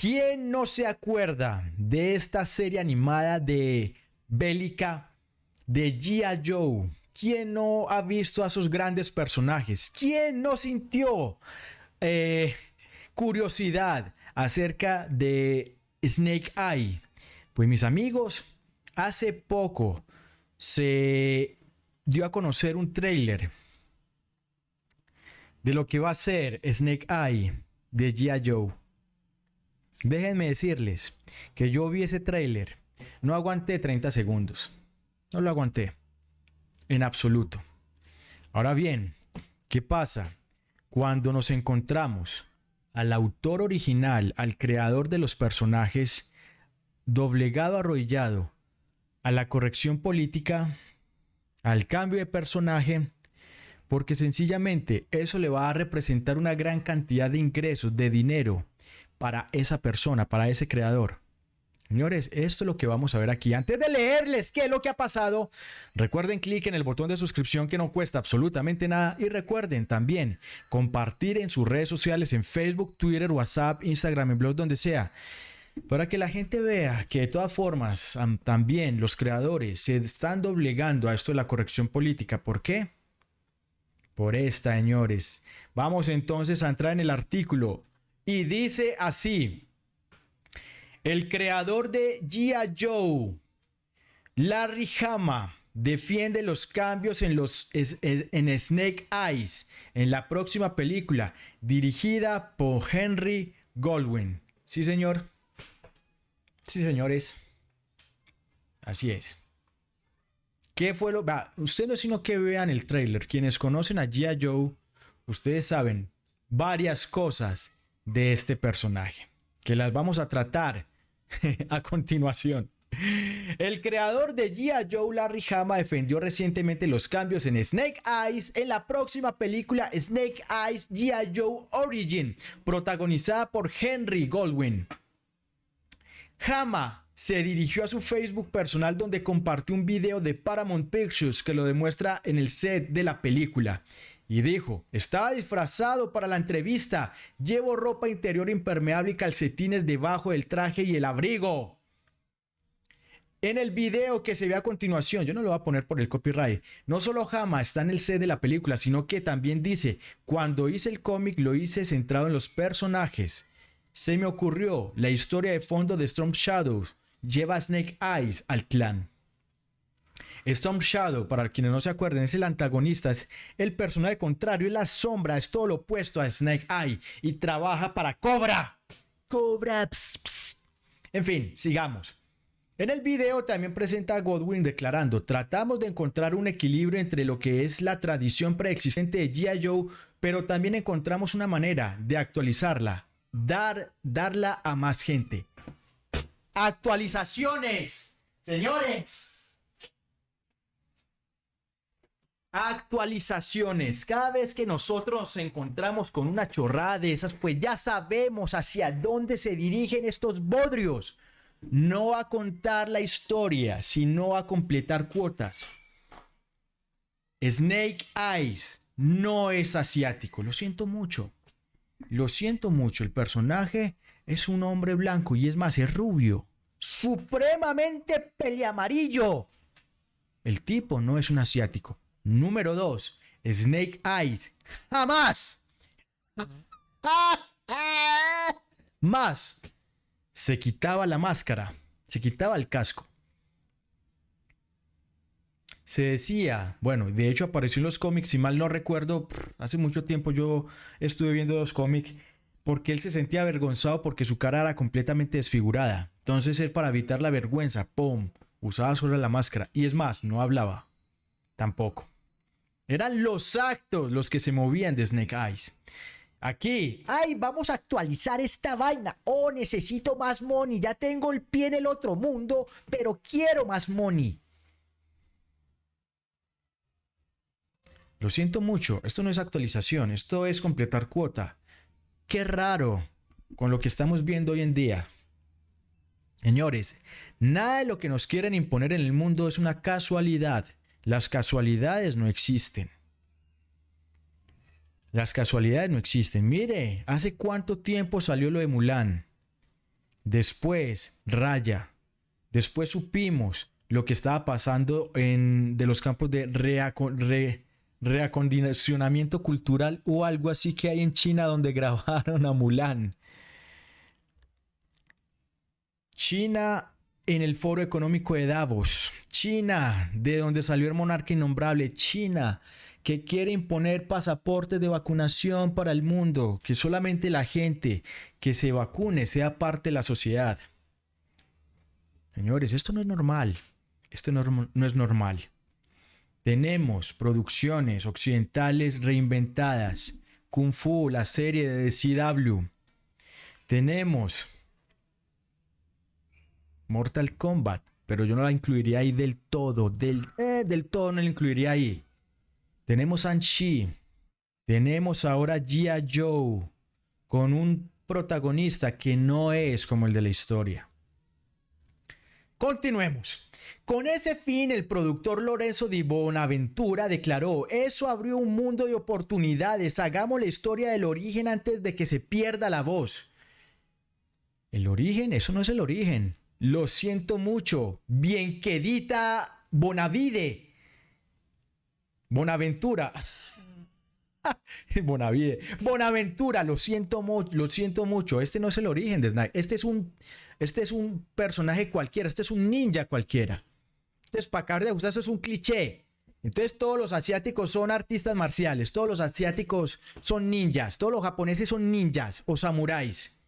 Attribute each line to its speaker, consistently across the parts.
Speaker 1: ¿Quién no se acuerda de esta serie animada de Bélica de G.I. Joe? ¿Quién no ha visto a sus grandes personajes? ¿Quién no sintió eh, curiosidad acerca de Snake Eye? Pues mis amigos, hace poco se dio a conocer un trailer de lo que va a ser Snake Eye de G.I. Joe. Déjenme decirles que yo vi ese tráiler, no aguanté 30 segundos. No lo aguanté. En absoluto. Ahora bien, ¿qué pasa cuando nos encontramos al autor original, al creador de los personajes, doblegado, arrodillado a la corrección política, al cambio de personaje? Porque sencillamente eso le va a representar una gran cantidad de ingresos, de dinero para esa persona, para ese creador. Señores, esto es lo que vamos a ver aquí. Antes de leerles qué es lo que ha pasado, recuerden clic en el botón de suscripción que no cuesta absolutamente nada y recuerden también compartir en sus redes sociales, en Facebook, Twitter, WhatsApp, Instagram, en blog, donde sea, para que la gente vea que de todas formas también los creadores se están doblegando a esto de la corrección política. ¿Por qué? Por esta, señores. Vamos entonces a entrar en el artículo y dice así, el creador de Gia Joe, Larry Hama, defiende los cambios en, los, en Snake Eyes, en la próxima película, dirigida por Henry Goldwyn. Sí, señor. Sí, señores. Así es. ¿Qué fue lo.? ustedes no sino que vean el trailer. Quienes conocen a Gia Joe, ustedes saben varias cosas de este personaje, que las vamos a tratar a continuación. El creador de G.I. Joe Larry Hama defendió recientemente los cambios en Snake Eyes en la próxima película Snake Eyes G.I. Joe Origin, protagonizada por Henry Goldwyn. Hama se dirigió a su Facebook personal donde compartió un video de Paramount Pictures que lo demuestra en el set de la película y dijo, estaba disfrazado para la entrevista, llevo ropa interior impermeable y calcetines debajo del traje y el abrigo. En el video que se ve a continuación, yo no lo voy a poner por el copyright, no solo Hama está en el set de la película, sino que también dice, cuando hice el cómic lo hice centrado en los personajes. Se me ocurrió la historia de fondo de Storm Shadows, lleva Snake Eyes al clan. Storm Shadow, para quienes no se acuerden, es el antagonista, es el personaje contrario, es la sombra, es todo lo opuesto a Snake Eye y trabaja para Cobra. Cobra. En fin, sigamos. En el video también presenta a Godwin declarando, tratamos de encontrar un equilibrio entre lo que es la tradición preexistente de G.I. Joe, pero también encontramos una manera de actualizarla, dar, darla a más gente. Actualizaciones, señores. Actualizaciones. Cada vez que nosotros encontramos con una chorrada de esas, pues ya sabemos hacia dónde se dirigen estos bodrios. No a contar la historia, sino a completar cuotas. Snake Eyes no es asiático. Lo siento mucho. Lo siento mucho. El personaje es un hombre blanco y es más, es rubio. Supremamente peliamarillo! El tipo no es un asiático. Número 2. Snake Eyes. Jamás. Más. Se quitaba la máscara. Se quitaba el casco. Se decía, bueno, de hecho apareció en los cómics, si mal no recuerdo, hace mucho tiempo yo estuve viendo los cómics, porque él se sentía avergonzado porque su cara era completamente desfigurada. Entonces él para evitar la vergüenza, ¡pum!, usaba solo la máscara. Y es más, no hablaba. Tampoco. Eran los actos los que se movían de Snake Eyes. Aquí. Ay, vamos a actualizar esta vaina. Oh, necesito más money. Ya tengo el pie en el otro mundo, pero quiero más money. Lo siento mucho, esto no es actualización, esto es completar cuota. Qué raro con lo que estamos viendo hoy en día. Señores, nada de lo que nos quieren imponer en el mundo es una casualidad. Las casualidades no existen. Las casualidades no existen. Mire, ¿hace cuánto tiempo salió lo de Mulan? Después, Raya. Después supimos lo que estaba pasando en, de los campos de reacondicionamiento cultural o algo así que hay en China donde grabaron a Mulan. China en el Foro Económico de Davos. China, de donde salió el monarca innombrable, China, que quiere imponer pasaportes de vacunación para el mundo, que solamente la gente que se vacune sea parte de la sociedad. Señores, esto no es normal. Esto no, es normal. Tenemos producciones occidentales reinventadas. Kung Fu, la serie de CW. Tenemos Mortal Kombat, pero yo no la incluiría ahí del todo, del, eh, del todo no la incluiría ahí. Tenemos Anchi, tenemos ahora Gia Joe con un protagonista que no es como el de la historia. Continuemos. Con ese fin, el productor Lorenzo Di Bonaventura declaró, eso abrió un mundo de oportunidades, hagamos la historia del origen antes de que se pierda la voz. El origen, eso no es el origen. Lo siento mucho. Bien quedita Bonavide. Bonaventura. Bonavide. Bonaventura, lo siento, lo siento mucho. Este no es el origen de Snake. Este es un, este es un personaje cualquiera. Este es un ninja cualquiera. Este es para de eso es un cliché. Entonces, todos los asiáticos son artistas marciales. Todos los asiáticos son ninjas. Todos los japoneses son ninjas o samuráis.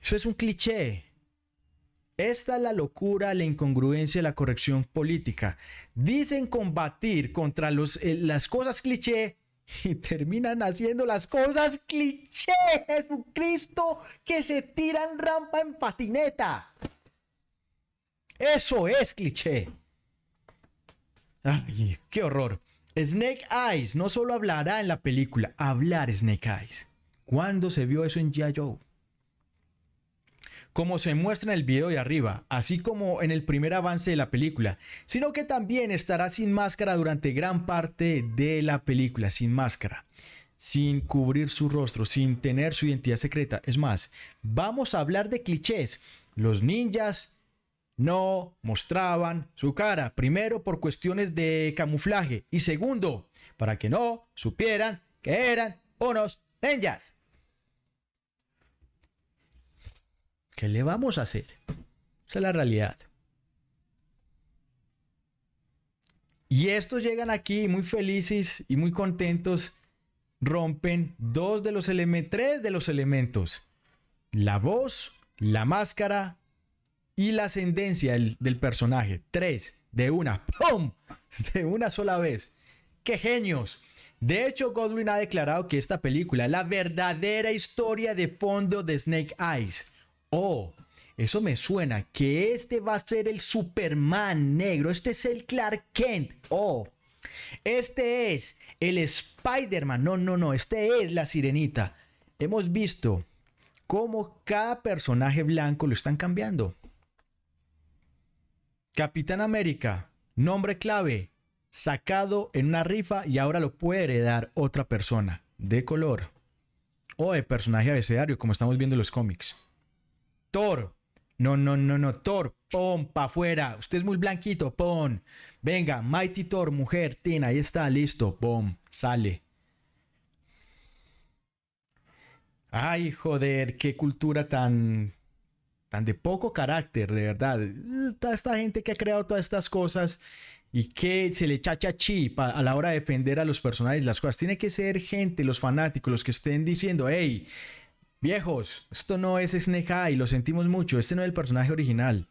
Speaker 1: Eso es un cliché. Esta es la locura, la incongruencia, la corrección política. Dicen combatir contra eh, las cosas cliché y terminan haciendo las cosas cliché. Jesucristo que se tiran rampa en patineta. Eso es cliché. qué horror. Snake Eyes no solo hablará en la película, hablar Snake Eyes. ¿Cuándo se vio eso en G.I. Joe? como se muestra en el video de arriba, así como en el primer avance de la película, sino que también estará sin máscara durante gran parte de la película, sin máscara, sin cubrir su rostro, sin tener su identidad secreta. Es más, vamos a hablar de clichés. Los ninjas no mostraban su cara, primero por cuestiones de camuflaje y segundo, para que no supieran que eran unos ninjas. ¿Qué le vamos a hacer? Esa es la realidad. Y estos llegan aquí muy felices y muy contentos. Rompen dos de los elementos, tres de los elementos. La voz, la máscara y la ascendencia del, personaje. Tres, de una. ¡Pum! De una sola vez. ¡Qué genios! De hecho, Godwin ha declarado que esta película es la verdadera historia de fondo de Snake Eyes Oh, eso me suena. Que este va a ser el Superman negro. Este es el Clark Kent. Oh, este es el Spider-Man. No, no, no. Este es la sirenita. Hemos visto cómo cada personaje blanco lo están cambiando. Capitán América, nombre clave, sacado en una rifa y ahora lo puede heredar otra persona de color o de personaje abecedario, como estamos viendo en los cómics. Thor. No, no, no, no. Thor, pon pa' afuera. Usted es muy blanquito, pon. Venga, Mighty Thor, mujer, Tina, ahí está, listo. Pon, sale. Ay, joder, qué cultura tan. tan de poco carácter, de verdad. Toda esta gente que ha creado todas estas cosas y que se le chacha chi a la hora de defender a los personajes las cosas. Tiene que ser gente, los fanáticos, los que estén diciendo, hey, Viejos, esto no es Snake Eye, lo sentimos mucho, este no es el personaje original.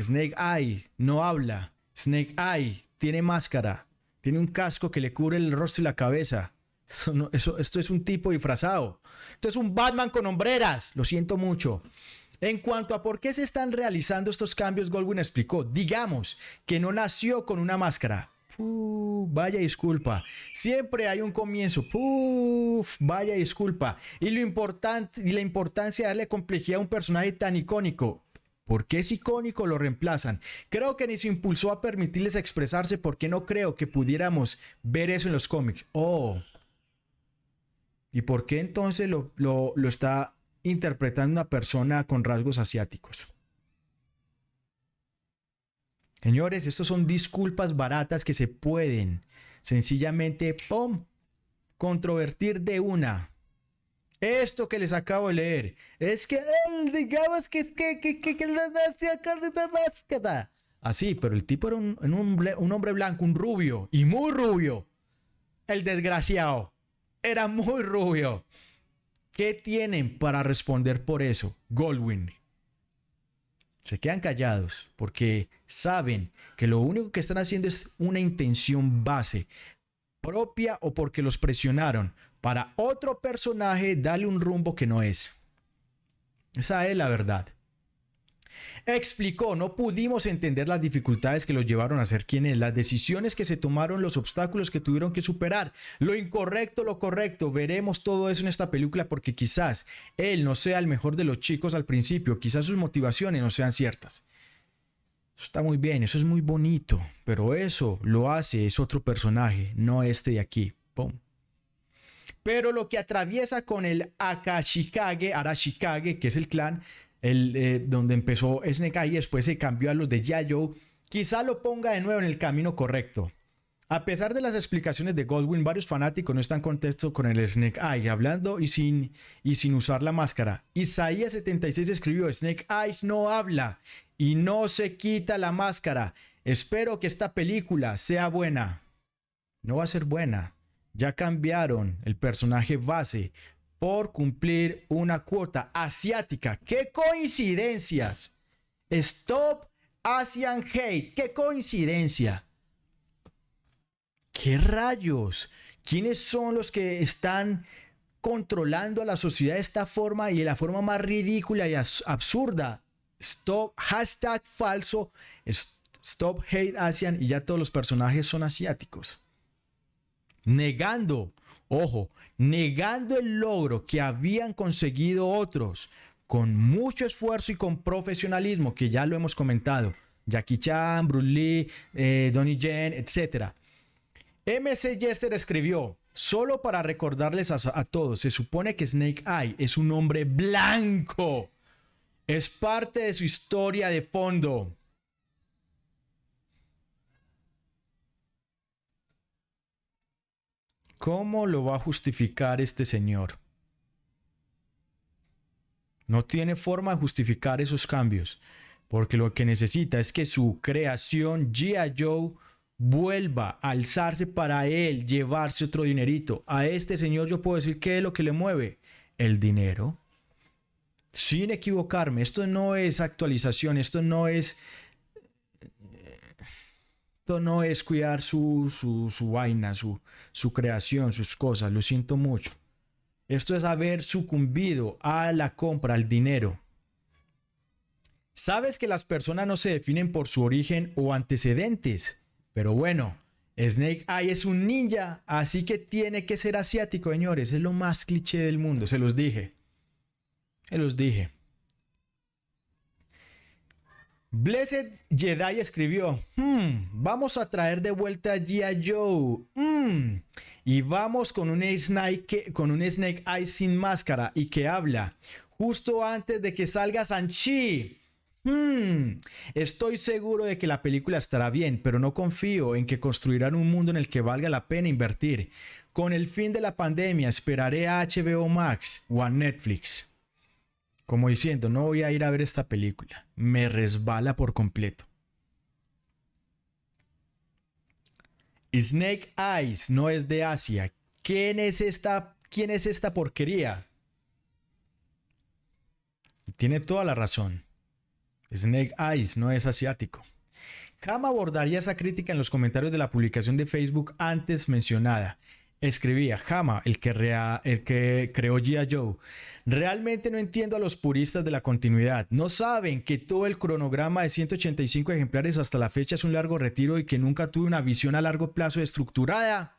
Speaker 1: Snake Eye no habla. Snake Eye tiene máscara, tiene un casco que le cubre el rostro y la cabeza. esto es un tipo disfrazado. Esto es un Batman con hombreras, lo siento mucho. En cuanto a por qué se están realizando estos cambios, Goldwyn explicó, digamos que no nació con una máscara vaya disculpa. Siempre hay un comienzo. vaya disculpa. Y lo importante y la importancia de darle complejidad a un personaje tan icónico. Porque es icónico, lo reemplazan. Creo que ni se impulsó a permitirles expresarse porque no creo que pudiéramos ver eso en los cómics. Oh. ¿Y por qué entonces lo, lo está interpretando una persona con rasgos asiáticos? Señores, estos son disculpas baratas que se pueden sencillamente, controvertir de una. Esto que les acabo de leer es que, digamos que, que, que, que, la máscara Así, pero el tipo era un, un hombre blanco, un rubio, y muy rubio. El desgraciado. Era muy rubio. ¿Qué tienen para responder por eso, Goldwyn? se quedan callados porque saben que lo único que están haciendo es una intención base propia o porque los presionaron para otro personaje darle un rumbo que no es. Esa es la verdad. Explicó, no pudimos entender las dificultades que los llevaron a ser quienes, las decisiones que se tomaron, los obstáculos que tuvieron que superar, lo incorrecto, lo correcto. Veremos todo eso en esta película porque quizás él no sea el mejor de los chicos al principio, quizás sus motivaciones no sean ciertas. está muy bien, eso es muy bonito, pero eso lo hace es otro personaje, no este de aquí. Pero lo que atraviesa con el Akashikage, Arashikage, que es el clan, eh, donde empezó Snake y después se cambió a los de Yayo, quizá lo ponga de nuevo en el camino correcto. A pesar de las explicaciones de Godwin, varios fanáticos no están contexto con el Snake Eye, hablando y sin, y sin usar la máscara. Isaías 76 escribió, Snake Eyes no habla y no se quita la máscara. Espero que esta película sea buena. No va a ser buena. Ya cambiaron el personaje base por cumplir una cuota asiática. ¡Qué coincidencias! Stop Asian Hate. ¡Qué coincidencia! ¿Qué rayos? ¿Quiénes son los que están controlando a la sociedad de esta forma y de la forma más ridícula y absurda? Stop hashtag falso, stop hate Asian y ya todos los personajes son asiáticos. Negando Ojo, negando el logro que habían conseguido otros con mucho esfuerzo y con profesionalismo, que ya lo hemos comentado. Jackie Chan, Bruce Lee, eh, Donnie Yen, etc. MC Jester escribió, solo para recordarles a todos, se supone que Snake Eye es un hombre blanco. Es parte de su historia de fondo. ¿Cómo lo va a justificar este señor? No tiene forma de justificar esos cambios, porque lo que necesita es que su creación G.I. Joe vuelva a alzarse para él, llevarse otro dinerito. A este señor yo puedo decir ¿qué es lo que le mueve el dinero. Sin equivocarme, esto no es actualización, esto no es esto no es cuidar su, su, su vaina, su, su creación, sus cosas, lo siento mucho. Esto es haber sucumbido a la compra, al dinero. Sabes que las personas no se definen por su origen o antecedentes, pero bueno, Snake ay, es un ninja, así que tiene que ser asiático, señores. Es lo más cliché del mundo, se los dije. Se los dije. Blessed Jedi escribió, hmm, vamos a traer de vuelta a Gia Joe. Hmm, y vamos con un, Snake, con un Snake Eye sin máscara y que habla justo antes de que salga Sanchi. Hmm, estoy seguro de que la película estará bien, pero no confío en que construirán un mundo en el que valga la pena invertir. Con el fin de la pandemia esperaré a HBO Max o a Netflix como diciendo, no voy a ir a ver esta película, me resbala por completo. Snake Eyes no es de Asia. ¿Quién es esta, quién es esta porquería? tiene toda la razón. Snake Eyes no es asiático. Cam abordaría esa crítica en los comentarios de la publicación de Facebook antes mencionada escribía Hama, el que, el que creó G.I. Joe. Realmente no entiendo a los puristas de la continuidad. No saben que todo el cronograma de 185 ejemplares hasta la fecha es un largo retiro y que nunca tuve una visión a largo plazo estructurada.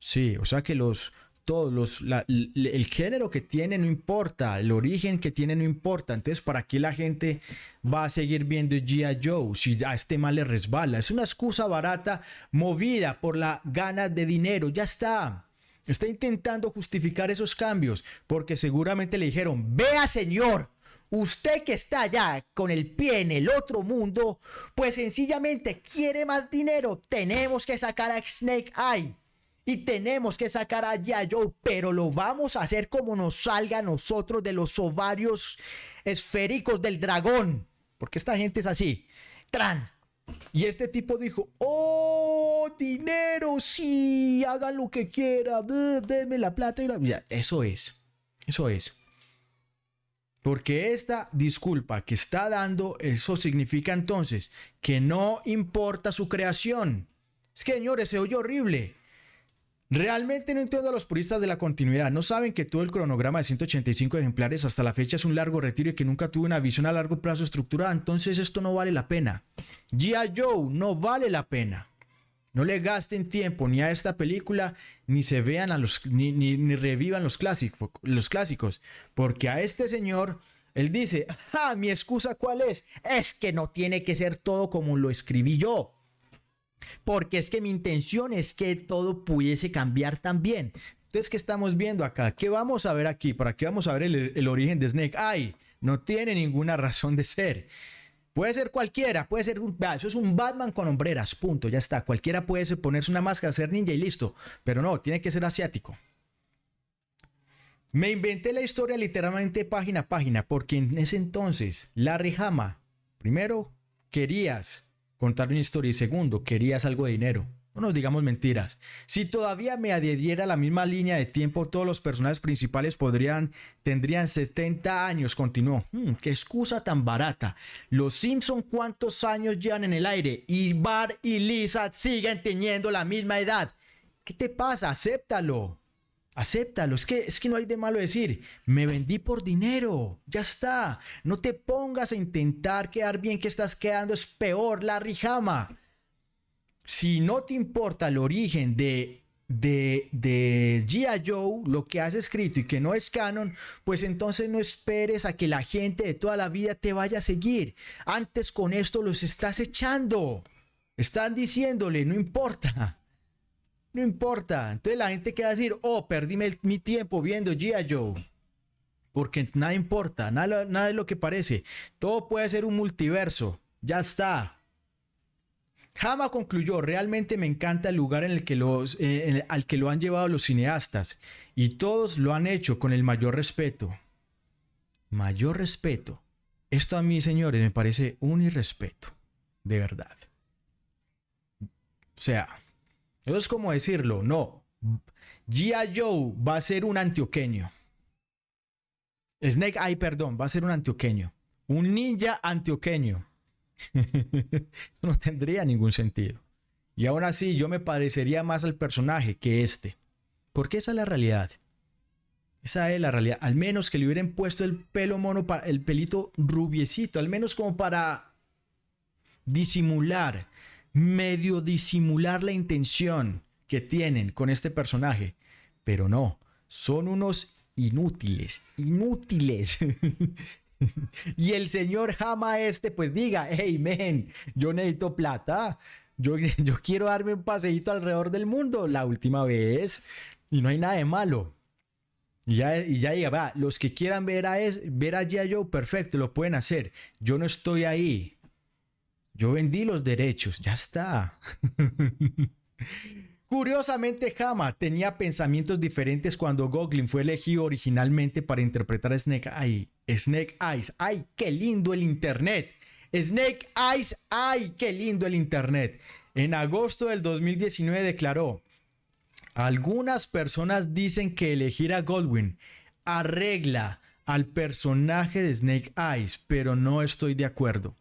Speaker 1: Sí, o sea que los, todos los, el género que tiene no importa, el origen que tiene no importa. Entonces, ¿para qué la gente va a seguir viendo G.I. Joe si a este mal le resbala? Es una excusa barata movida por la gana de dinero. Ya está. Está intentando justificar esos cambios porque seguramente le dijeron, vea señor, usted que está allá con el pie en el otro mundo, pues sencillamente quiere más dinero. Tenemos que sacar a Snake Eye y tenemos que sacar a yo pero lo vamos a hacer como nos salga a nosotros de los ovarios esféricos del dragón. Porque esta gente es así. Tran. Y este tipo dijo, oh, dinero, sí, haga lo que quiera! ¡Deme la plata y la... vida eso es, eso es. Porque esta disculpa que está dando, eso significa entonces que no importa su creación. Es que, señores, se oye horrible. Realmente no entiendo a los puristas de la continuidad, no saben que todo el cronograma de 185 ejemplares hasta la fecha es un largo retiro y que nunca tuvo una visión a largo plazo estructurada, entonces esto no vale la pena. G.I. Joe no vale la pena. No le gasten tiempo ni a esta película, ni se vean a los, ni, revivan los, los clásicos, porque a este señor, él dice, ah, mi excusa cuál es, es que no tiene que ser todo como lo escribí yo. Porque es que mi intención es que todo pudiese cambiar también. Entonces, ¿qué estamos viendo acá? ¿Qué vamos a ver aquí? ¿Para qué vamos a ver el, origen de Snake? ¡Ay! No tiene ninguna razón de ser. Puede ser cualquiera, puede ser un... eso es un Batman con hombreras, punto, ya está. Cualquiera puede ponerse una máscara, ser ninja y listo. Pero no, tiene que ser asiático. Me inventé la historia literalmente página a página, porque en ese entonces Larry Hama, primero, querías contar una historia y segundo, querías algo de dinero. No nos digamos mentiras. Si todavía me adhiriera a la misma línea de tiempo, todos los personajes principales podrían, tendrían 70 años, continuó. Hmm, qué excusa tan barata. Los Simpson cuántos años llevan en el aire y Bart y Lisa siguen teniendo la misma edad. ¿Qué te pasa? Acéptalo. Acéptalo, es que, es que no hay de malo decir, me vendí por dinero, ya está, no te pongas a intentar quedar bien que estás quedando, es peor la rijama. Si no te importa el origen de, de, de G.I. Joe, lo que has escrito y que no es canon, pues entonces no esperes a que la gente de toda la vida te vaya a seguir. Antes con esto los estás echando. Están diciéndole, no importa. No importa. Entonces la gente que a decir, oh, perdí mi tiempo viendo G.I. Joe. Porque nada importa, nada, es lo que parece. Todo puede ser un multiverso. Ya está. Hama concluyó, realmente me encanta el lugar en el que los, eh, al que lo han llevado los cineastas y todos lo han hecho con el mayor respeto. Mayor respeto. Esto a mí, señores, me parece un irrespeto. De verdad. O sea, eso es como decirlo, no. Gia Joe va a ser un antioqueño. Snake Eye, perdón, va a ser un antioqueño. Un ninja antioqueño. Eso no tendría ningún sentido. Y aún así, yo me parecería más al personaje que este. Porque esa es la realidad. Esa es la realidad. Al menos que le hubieran puesto el pelo mono, para, el pelito rubiecito, al menos como para disimular medio disimular la intención que tienen con este personaje, pero no, son unos inútiles, inútiles. y el señor Jama este pues diga, hey men, yo necesito plata, yo, yo quiero darme un paseíto alrededor del mundo la última vez y no hay nada de malo. Y ya, ya diga, va, los que quieran ver a, es, ver a yo perfecto, lo pueden hacer. Yo no estoy ahí yo vendí los derechos, ya está. Curiosamente, Hama tenía pensamientos diferentes cuando Goglin fue elegido originalmente para interpretar a Snake Snake Eyes, ay, qué lindo el Internet. Snake Eyes, ay, qué lindo el Internet. En agosto del 2019 declaró, algunas personas dicen que elegir a Goldwyn arregla al personaje de Snake Eyes, pero no estoy de acuerdo.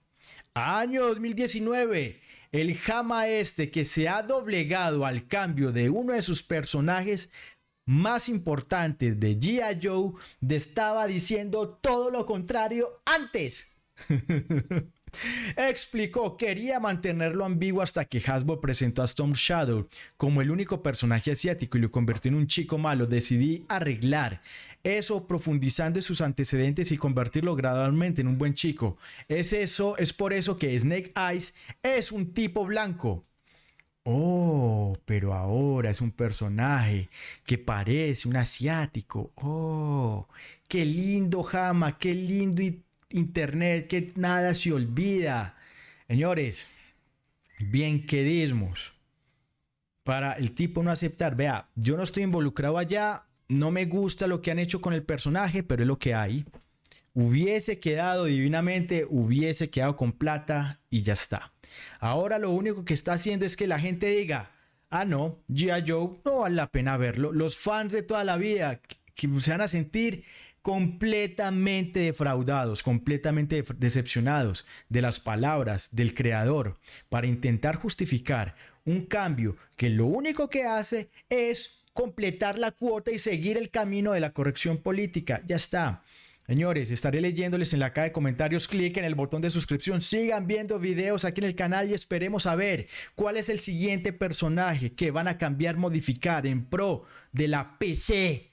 Speaker 1: Año 2019. El Jama este que se ha doblegado al cambio de uno de sus personajes más importantes de G.I. Joe estaba diciendo todo lo contrario antes. Explicó, quería mantenerlo ambiguo hasta que Hasbro presentó a Storm Shadow como el único personaje asiático y lo convirtió en un chico malo. Decidí arreglar eso profundizando en sus antecedentes y convertirlo gradualmente en un buen chico. Es eso, es por eso que Snake Eyes es un tipo blanco. Oh, pero ahora es un personaje que parece un asiático. Oh, qué lindo Hama, qué lindo y internet que nada se olvida. Señores, bien que dismos Para el tipo no aceptar, vea, yo no estoy involucrado allá, no me gusta lo que han hecho con el personaje, pero es lo que hay. Hubiese quedado divinamente, hubiese quedado con plata y ya está. Ahora lo único que está haciendo es que la gente diga, ah no, ya Joe no vale la pena verlo. Los fans de toda la vida que se van a sentir completamente defraudados, completamente decepcionados de las palabras del Creador para intentar justificar un cambio que lo único que hace es completar la cuota y seguir el camino de la corrección política. Ya está. Señores, estaré leyéndoles en la caja de comentarios. Clic en el botón de suscripción. Sigan viendo videos aquí en el canal y esperemos a ver cuál es el siguiente personaje que van a cambiar, modificar en pro de la PC.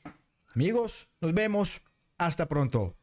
Speaker 1: Amigos, nos vemos. Hasta pronto.